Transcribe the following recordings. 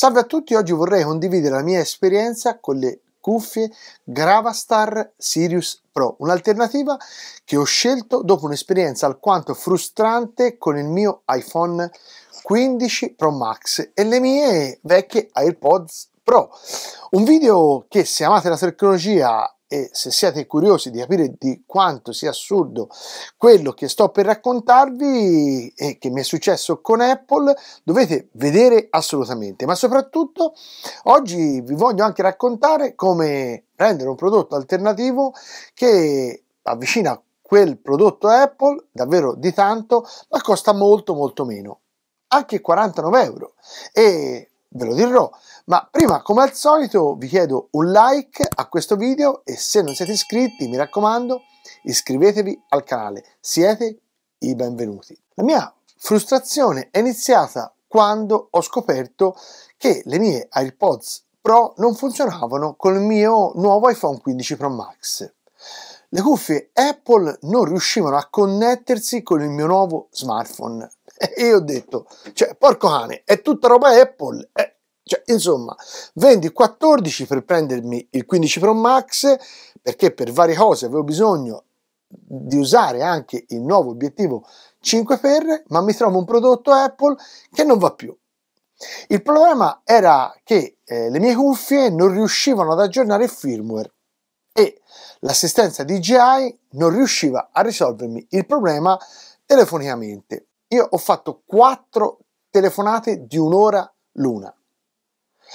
Salve a tutti, oggi vorrei condividere la mia esperienza con le cuffie Gravastar Sirius Pro, un'alternativa che ho scelto dopo un'esperienza alquanto frustrante con il mio iPhone 15 Pro Max e le mie vecchie AirPods Pro. Un video che se amate la tecnologia e se siete curiosi di capire di quanto sia assurdo quello che sto per raccontarvi e che mi è successo con Apple, dovete vedere assolutamente. Ma soprattutto oggi vi voglio anche raccontare come rendere un prodotto alternativo che avvicina quel prodotto Apple davvero di tanto, ma costa molto molto meno, anche 49 euro. E ve lo dirò. Ma prima, come al solito, vi chiedo un like a questo video e se non siete iscritti, mi raccomando, iscrivetevi al canale. Siete i benvenuti. La mia frustrazione è iniziata quando ho scoperto che le mie AirPods Pro non funzionavano con il mio nuovo iPhone 15 Pro Max. Le cuffie Apple non riuscivano a connettersi con il mio nuovo smartphone e io ho detto, cioè, porco cane, è tutta roba Apple. Eh, cioè, insomma, vendi 14 per prendermi il 15 Pro Max perché per varie cose avevo bisogno di usare anche il nuovo obiettivo 5x, ma mi trovo un prodotto Apple che non va più. Il problema era che eh, le mie cuffie non riuscivano ad aggiornare il firmware e l'assistenza DJI non riusciva a risolvermi il problema telefonicamente. Io ho fatto quattro telefonate di un'ora l'una.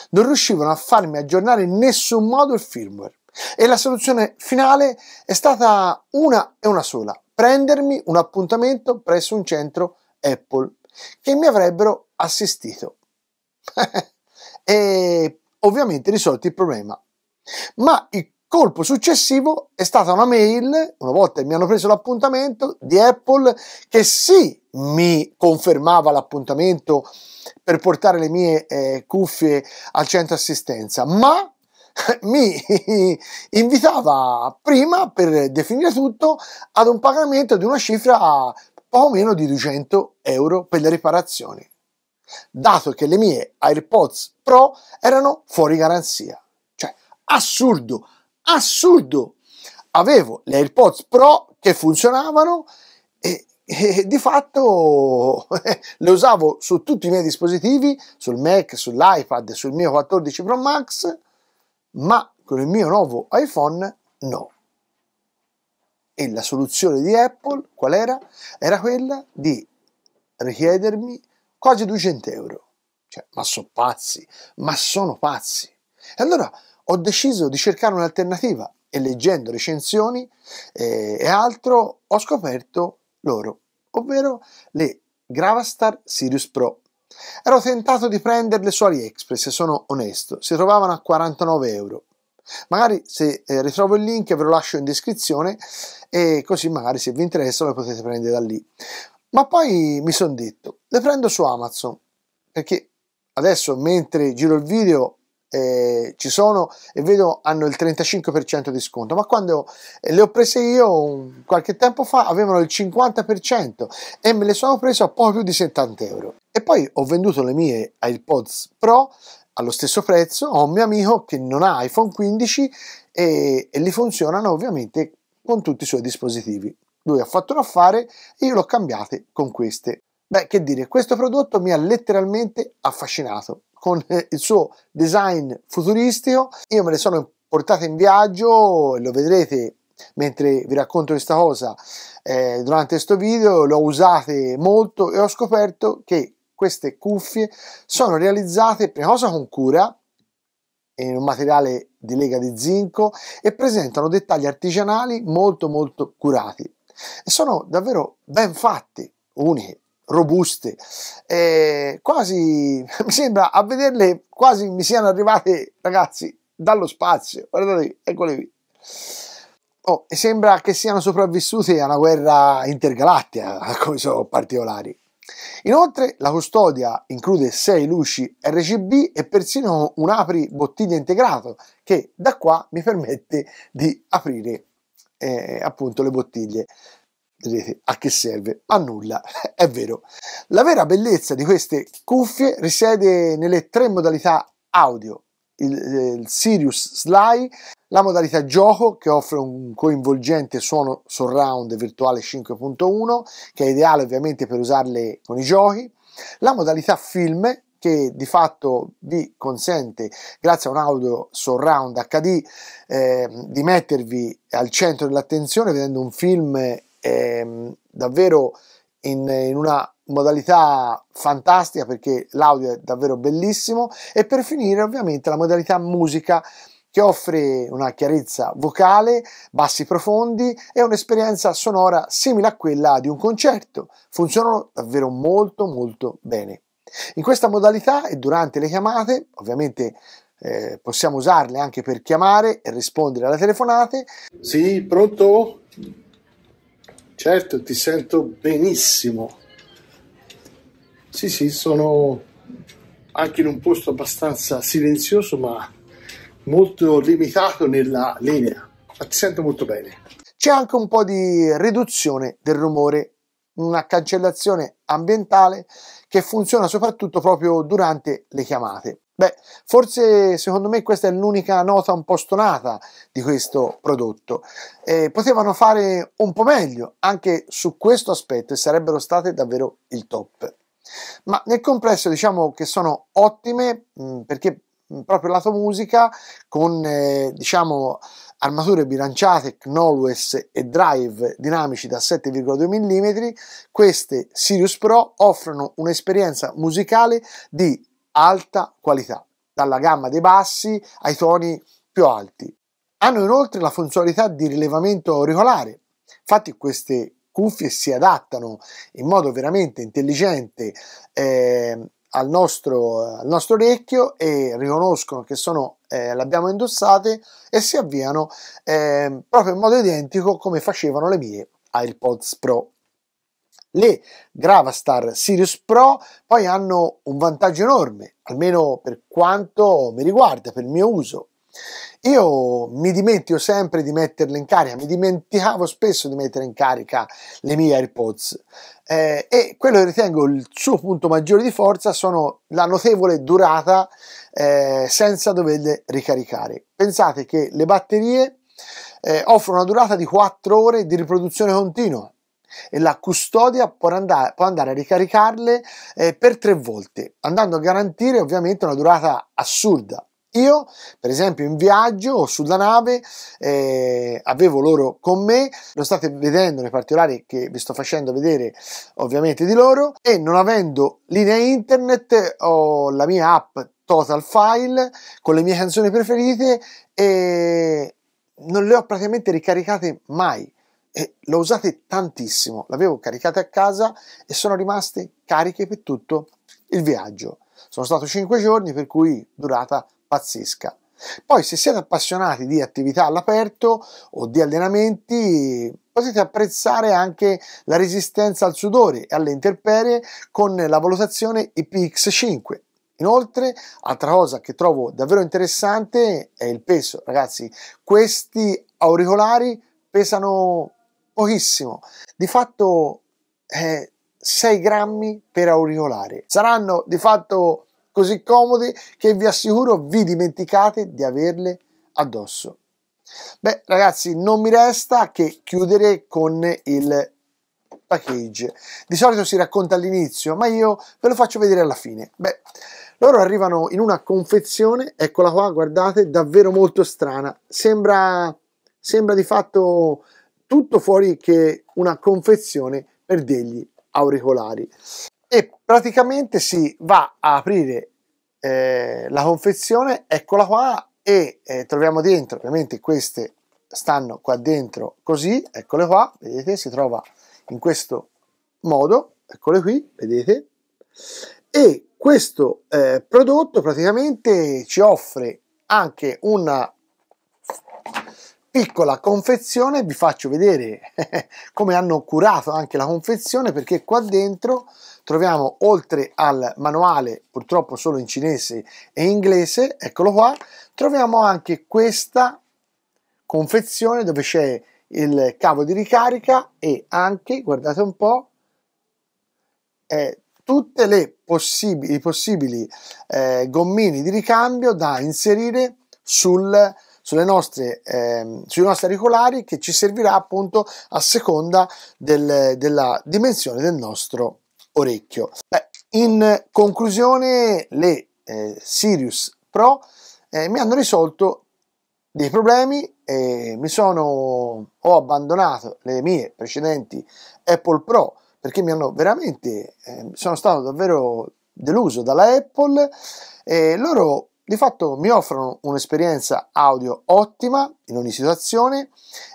Non riuscivano a farmi aggiornare in nessun modo il firmware e la soluzione finale è stata una e una sola, prendermi un appuntamento presso un centro Apple che mi avrebbero assistito. e ovviamente risolto il problema. Ma il Colpo successivo è stata una mail, una volta mi hanno preso l'appuntamento di Apple che sì mi confermava l'appuntamento per portare le mie eh, cuffie al centro assistenza, ma mi invitava prima per definire tutto ad un pagamento di una cifra a poco meno di 200 euro per le riparazioni, dato che le mie AirPods Pro erano fuori garanzia. Cioè, assurdo, assurdo. Avevo le AirPods Pro che funzionavano e, e di fatto le usavo su tutti i miei dispositivi, sul Mac, sull'iPad, sul mio 14 Pro Max, ma con il mio nuovo iPhone no. E la soluzione di Apple qual era? Era quella di richiedermi quasi 200 euro. Cioè, ma sono pazzi, ma sono pazzi. E allora ho deciso di cercare un'alternativa e leggendo recensioni eh, e altro ho scoperto loro, ovvero le Gravastar Sirius Pro. Ero tentato di prenderle su AliExpress, sono onesto, si trovavano a 49 euro. Magari se eh, ritrovo il link ve lo lascio in descrizione e così magari se vi interessa le potete prendere da lì. Ma poi mi sono detto, le prendo su Amazon, perché adesso mentre giro il video eh, ci sono e vedo hanno il 35% di sconto, ma quando eh, le ho prese io un, qualche tempo fa avevano il 50% e me le sono prese a poco più di 70 euro. E poi ho venduto le mie AirPods Pro allo stesso prezzo a un mio amico che non ha iPhone 15 e, e li funzionano ovviamente con tutti i suoi dispositivi. Lui ha fatto un affare e io l'ho cambiate con queste. Beh, che dire, questo prodotto mi ha letteralmente affascinato con eh, il suo design futuristico. Io me ne sono portato in viaggio, lo vedrete mentre vi racconto questa cosa eh, durante questo video, l'ho usate molto e ho scoperto che queste cuffie sono realizzate prima cosa con cura in un materiale di lega di zinco e presentano dettagli artigianali molto molto curati e sono davvero ben fatti, uniche robuste, eh, quasi mi sembra a vederle quasi mi siano arrivate ragazzi dallo spazio, guardate, eccole qui. Oh, e sembra che siano sopravvissute a una guerra intergalattica, come sono particolari. Inoltre la custodia include 6 luci RGB e persino un apri bottiglia integrato che da qua mi permette di aprire eh, appunto le bottiglie Direte, eh, a che serve? A nulla, è vero. La vera bellezza di queste cuffie risiede nelle tre modalità audio, il, eh, il Sirius Sly, la modalità gioco che offre un coinvolgente suono surround virtuale 5.1 che è ideale ovviamente per usarle con i giochi, la modalità film che di fatto vi consente, grazie a un audio surround HD, eh, di mettervi al centro dell'attenzione vedendo un film ehm, davvero in, in una modalità fantastica perché l'audio è davvero bellissimo e per finire ovviamente la modalità musica che offre una chiarezza vocale, bassi profondi e un'esperienza sonora simile a quella di un concerto. Funzionano davvero molto molto bene. In questa modalità e durante le chiamate, ovviamente eh, possiamo usarle anche per chiamare e rispondere alle telefonate. Sì, pronto? Certo, ti sento benissimo. Sì, sì, sono anche in un posto abbastanza silenzioso, ma molto limitato nella linea. Ma ti sento molto bene. C'è anche un po' di riduzione del rumore, una cancellazione ambientale che funziona soprattutto proprio durante le chiamate. Beh, forse secondo me questa è l'unica nota un po' stonata di questo prodotto. Eh, potevano fare un po' meglio anche su questo aspetto e sarebbero state davvero il top. Ma nel complesso diciamo che sono ottime mh, mm, perché mh, mm, proprio lato musica con eh, diciamo armature bilanciate Knowless e drive dinamici da 7,2 mm, queste Sirius Pro offrono un'esperienza musicale di alta qualità, dalla gamma dei bassi ai toni più alti. Hanno inoltre la funzionalità di rilevamento auricolare, infatti queste cuffie si adattano in modo veramente intelligente eh, al, nostro, al, nostro, orecchio e riconoscono che sono, eh, l'abbiamo indossate e si avviano eh, proprio in modo identico come facevano le mie AirPods Pro le Gravastar Sirius Pro poi hanno un vantaggio enorme, almeno per quanto mi riguarda, per il mio uso. Io mi dimentico sempre di metterle in carica, mi dimenticavo spesso di mettere in carica le mie AirPods eh, e quello che ritengo il suo punto maggiore di forza sono la notevole durata eh, senza doverle ricaricare. Pensate che le batterie eh, offrono una durata di 4 ore di riproduzione continua, e la custodia può andare, può andare a ricaricarle eh, per tre volte, andando a garantire ovviamente una durata assurda. Io, per esempio, in viaggio o sulla nave eh, avevo loro con me, lo state vedendo nei particolari che vi sto facendo vedere ovviamente di loro e non avendo linea internet ho la mia app Total File con le mie canzoni preferite e non le ho praticamente ricaricate mai e l'ho usate tantissimo, l'avevo caricata a casa e sono rimaste cariche per tutto il viaggio. Sono stato 5 giorni per cui durata pazzesca. Poi se siete appassionati di attività all'aperto o di allenamenti potete apprezzare anche la resistenza al sudore e alle interperie con la valutazione IPX5. Inoltre, altra cosa che trovo davvero interessante è il peso. Ragazzi, questi auricolari pesano pochissimo, di fatto eh, 6 grammi per auricolare. Saranno di fatto così comodi che vi assicuro vi dimenticate di averle addosso. Beh ragazzi non mi resta che chiudere con il package. Di solito si racconta all'inizio ma io ve lo faccio vedere alla fine. Beh loro arrivano in una confezione, eccola qua guardate, davvero molto strana. Sembra, sembra di fatto tutto fuori che una confezione per degli auricolari e praticamente si va a aprire eh, la confezione eccola qua e eh, troviamo dentro ovviamente queste stanno qua dentro così eccole qua vedete si trova in questo modo eccole qui vedete e questo eh, prodotto praticamente ci offre anche una piccola confezione vi faccio vedere come hanno curato anche la confezione perché qua dentro troviamo oltre al manuale purtroppo solo in cinese e inglese eccolo qua troviamo anche questa confezione dove c'è il cavo di ricarica e anche guardate un po eh, tutte le possibili, i possibili eh, gommini di ricambio da inserire sul sulle nostre, eh, sui nostri auricolari che ci servirà appunto a seconda del, della dimensione del nostro orecchio. Beh, in conclusione le eh, Sirius Pro eh, mi hanno risolto dei problemi e mi sono ho abbandonato le mie precedenti Apple Pro perché mi hanno veramente eh, sono stato davvero deluso dalla Apple e loro di fatto mi offrono un'esperienza audio ottima in ogni situazione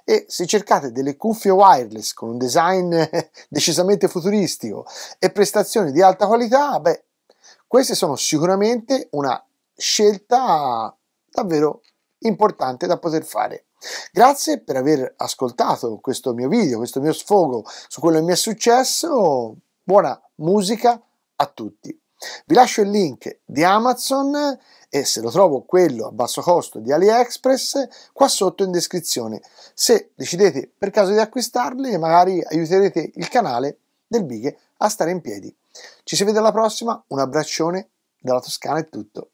e se cercate delle cuffie wireless con un design decisamente futuristico e prestazioni di alta qualità, beh, queste sono sicuramente una scelta davvero importante da poter fare. Grazie per aver ascoltato questo mio video, questo mio sfogo su quello che mi è successo. Buona musica a tutti. Vi lascio il link di Amazon e se lo trovo quello a basso costo di AliExpress, qua sotto in descrizione. Se decidete per caso di acquistarli, magari aiuterete il canale del Bighe a stare in piedi. Ci si vede alla prossima, un abbraccione dalla Toscana è tutto.